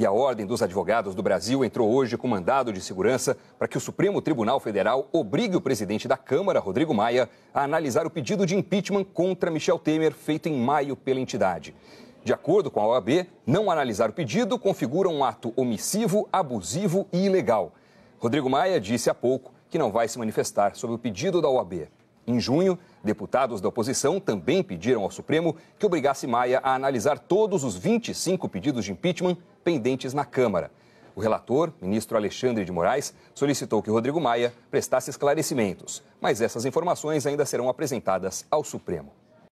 E a Ordem dos Advogados do Brasil entrou hoje com mandado de segurança para que o Supremo Tribunal Federal obrigue o presidente da Câmara, Rodrigo Maia, a analisar o pedido de impeachment contra Michel Temer feito em maio pela entidade. De acordo com a OAB, não analisar o pedido configura um ato omissivo, abusivo e ilegal. Rodrigo Maia disse há pouco que não vai se manifestar sobre o pedido da OAB. Em junho, Deputados da oposição também pediram ao Supremo que obrigasse Maia a analisar todos os 25 pedidos de impeachment pendentes na Câmara. O relator, ministro Alexandre de Moraes, solicitou que Rodrigo Maia prestasse esclarecimentos, mas essas informações ainda serão apresentadas ao Supremo.